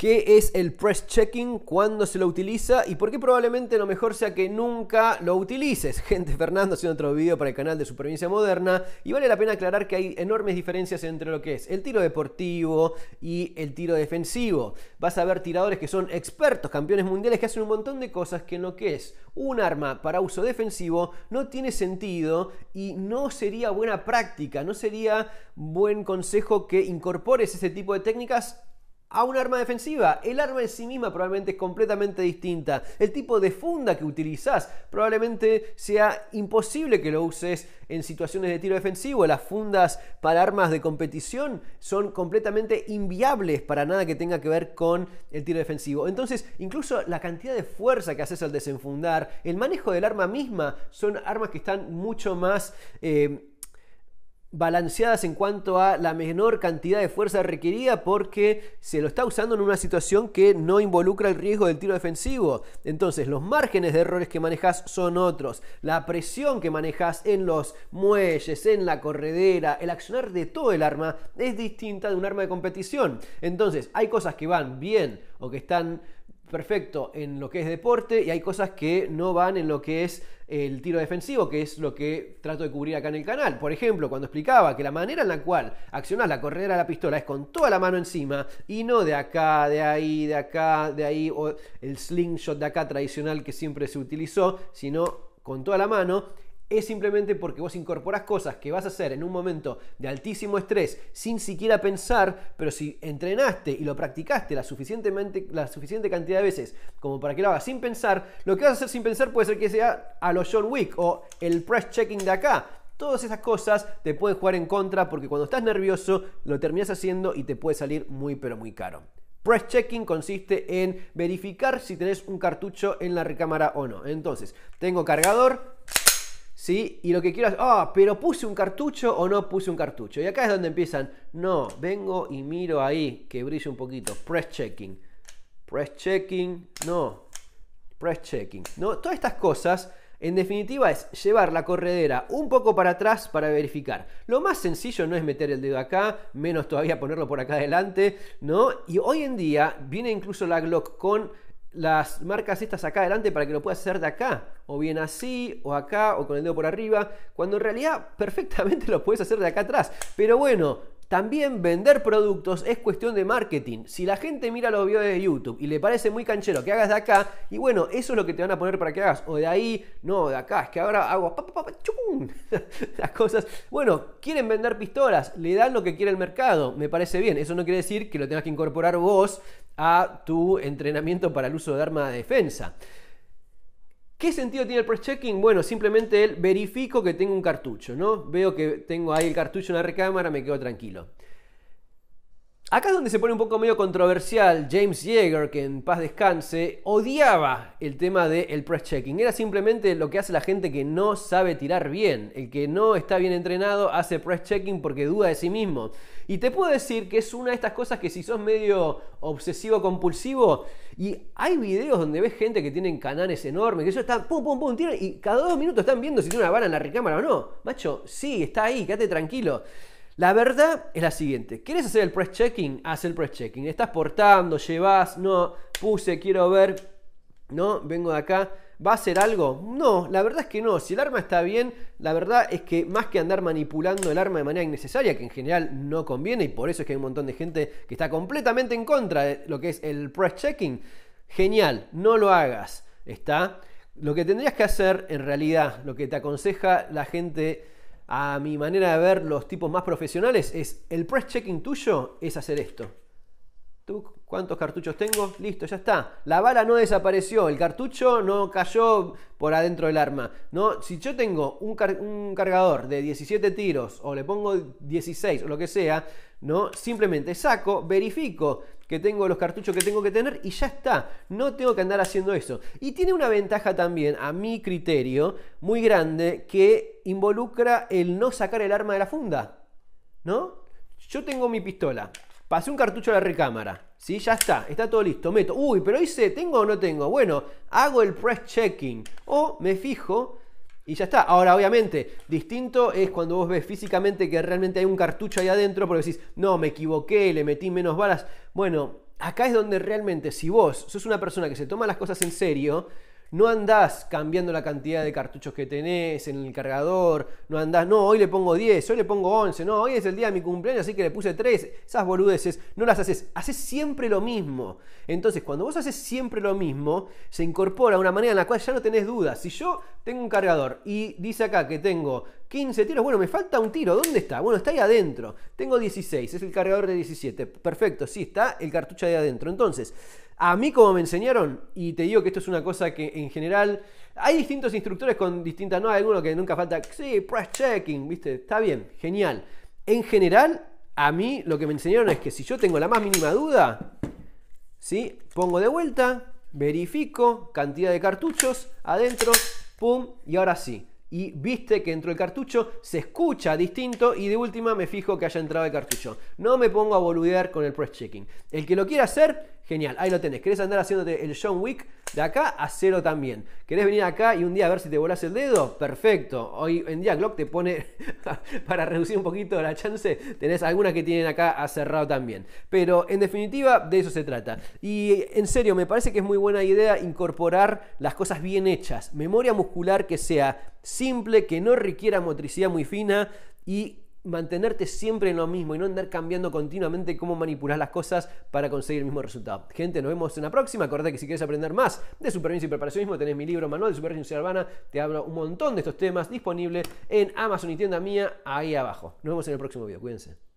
qué es el press checking, cuándo se lo utiliza y por qué probablemente lo mejor sea que nunca lo utilices. Gente, Fernando haciendo otro video para el canal de Supervivencia Moderna y vale la pena aclarar que hay enormes diferencias entre lo que es el tiro deportivo y el tiro defensivo. Vas a ver tiradores que son expertos, campeones mundiales que hacen un montón de cosas que en lo que es un arma para uso defensivo no tiene sentido y no sería buena práctica, no sería buen consejo que incorpores ese tipo de técnicas a un arma defensiva. El arma en sí misma probablemente es completamente distinta. El tipo de funda que utilizas probablemente sea imposible que lo uses en situaciones de tiro defensivo. Las fundas para armas de competición son completamente inviables para nada que tenga que ver con el tiro defensivo. Entonces, incluso la cantidad de fuerza que haces al desenfundar, el manejo del arma misma, son armas que están mucho más... Eh, balanceadas en cuanto a la menor cantidad de fuerza requerida porque se lo está usando en una situación que no involucra el riesgo del tiro defensivo. Entonces, los márgenes de errores que manejas son otros. La presión que manejas en los muelles, en la corredera, el accionar de todo el arma es distinta de un arma de competición. Entonces, hay cosas que van bien o que están perfecto en lo que es deporte y hay cosas que no van en lo que es el tiro defensivo, que es lo que trato de cubrir acá en el canal. Por ejemplo, cuando explicaba que la manera en la cual accionás la corredera de la pistola es con toda la mano encima y no de acá, de ahí, de acá, de ahí, o el slingshot de acá tradicional que siempre se utilizó, sino con toda la mano es simplemente porque vos incorporas cosas que vas a hacer en un momento de altísimo estrés sin siquiera pensar, pero si entrenaste y lo practicaste la, suficientemente, la suficiente cantidad de veces como para que lo hagas sin pensar, lo que vas a hacer sin pensar puede ser que sea a lo John Wick o el press checking de acá. Todas esas cosas te pueden jugar en contra porque cuando estás nervioso lo terminas haciendo y te puede salir muy pero muy caro. Press checking consiste en verificar si tenés un cartucho en la recámara o no. Entonces, tengo cargador, ¿sí? Y lo que quiero hacer, ah, pero puse un cartucho o no puse un cartucho. Y acá es donde empiezan, no, vengo y miro ahí, que brille un poquito, press checking, press checking, no, press checking, ¿no? Todas estas cosas, en definitiva, es llevar la corredera un poco para atrás para verificar. Lo más sencillo no es meter el dedo acá, menos todavía ponerlo por acá adelante, ¿no? Y hoy en día viene incluso la Glock con las marcas estas acá adelante para que lo puedas hacer de acá, o bien así, o acá, o con el dedo por arriba, cuando en realidad perfectamente lo puedes hacer de acá atrás. Pero bueno, también vender productos es cuestión de marketing. Si la gente mira los videos de YouTube y le parece muy canchero que hagas de acá, y bueno, eso es lo que te van a poner para que hagas. O de ahí, no, de acá, es que ahora hago las cosas. Bueno, quieren vender pistolas, le dan lo que quiere el mercado, me parece bien. Eso no quiere decir que lo tengas que incorporar vos a tu entrenamiento para el uso de arma de defensa. ¿Qué sentido tiene el pre-checking? Bueno, simplemente el verifico que tengo un cartucho, ¿no? Veo que tengo ahí el cartucho en la recámara, me quedo tranquilo. Acá es donde se pone un poco medio controversial. James Yeager, que en paz descanse, odiaba el tema del press checking. Era simplemente lo que hace la gente que no sabe tirar bien. El que no está bien entrenado hace press checking porque duda de sí mismo. Y te puedo decir que es una de estas cosas que si sos medio obsesivo compulsivo, y hay videos donde ves gente que tienen canales enormes, que ellos están pum, pum, pum, y cada dos minutos están viendo si tiene una bala en la recámara o no. Macho, sí, está ahí, quédate tranquilo. La verdad es la siguiente. ¿Quieres hacer el press checking? Haz el press checking. Estás portando, llevas, no, puse, quiero ver, no, vengo de acá. ¿Va a hacer algo? No, la verdad es que no. Si el arma está bien, la verdad es que más que andar manipulando el arma de manera innecesaria, que en general no conviene, y por eso es que hay un montón de gente que está completamente en contra de lo que es el press checking, genial, no lo hagas. Está. Lo que tendrías que hacer, en realidad, lo que te aconseja la gente a mi manera de ver los tipos más profesionales, es el press checking tuyo es hacer esto. ¿Tú cuántos cartuchos tengo? Listo, ya está. La bala no desapareció, el cartucho no cayó por adentro del arma. No, si yo tengo un, cargador de 17 tiros o le pongo 16 o lo que sea, no, simplemente saco, verifico que tengo, los cartuchos que tengo que tener y ya está. No tengo que andar haciendo eso. Y tiene una ventaja también, a mi criterio, muy grande, que involucra el no sacar el arma de la funda. ¿No? Yo tengo mi pistola. Pasé un cartucho a la recámara. ¿Sí? Ya está. Está todo listo. Meto. Uy, pero hice, ¿tengo o no tengo? Bueno, hago el press checking. O me fijo y ya está. Ahora, obviamente, distinto es cuando vos ves físicamente que realmente hay un cartucho ahí adentro, porque decís, no, me equivoqué, le metí menos balas. Bueno, acá es donde realmente, si vos sos una persona que se toma las cosas en serio, no andás cambiando la cantidad de cartuchos que tenés en el cargador, no andás, no, hoy le pongo 10, hoy le pongo 11, no, hoy es el día de mi cumpleaños, así que le puse 3, esas boludeces, no las haces, haces siempre lo mismo. Entonces, cuando vos haces siempre lo mismo, se incorpora una manera en la cual ya no tenés dudas. Si yo tengo un cargador y dice acá que tengo 15 tiros. Bueno, me falta un tiro. ¿Dónde está? Bueno, está ahí adentro. Tengo 16. Es el cargador de 17. Perfecto. Sí, está el cartucho ahí adentro. Entonces, a mí como me enseñaron, y te digo que esto es una cosa que en general... Hay distintos instructores con distintas... No, hay alguno que nunca falta... Sí, press checking, ¿viste? Está bien, genial. En general, a mí lo que me enseñaron es que si yo tengo la más mínima duda... ¿Sí? Pongo de vuelta, verifico, cantidad de cartuchos, adentro, pum, y ahora sí y viste que entró el cartucho, se escucha distinto y de última me fijo que haya entrado el cartucho. No me pongo a boludear con el press checking. El que lo quiera hacer, Genial, ahí lo tenés. ¿Querés andar haciéndote el John Wick? De acá a cero también. ¿Querés venir acá y un día a ver si te volás el dedo? Perfecto. Hoy en día Glock te pone, para reducir un poquito la chance, tenés algunas que tienen acá a cerrado también. Pero en definitiva, de eso se trata. Y en serio, me parece que es muy buena idea incorporar las cosas bien hechas. Memoria muscular que sea simple, que no requiera motricidad muy fina y mantenerte siempre en lo mismo y no andar cambiando continuamente cómo manipular las cosas para conseguir el mismo resultado. Gente, nos vemos en la próxima. Acordate que si quieres aprender más de supervivencia y preparacionismo, tenés mi libro Manual de Supervivencia Urbana. Te hablo un montón de estos temas disponible en Amazon y tienda mía ahí abajo. Nos vemos en el próximo video. Cuídense.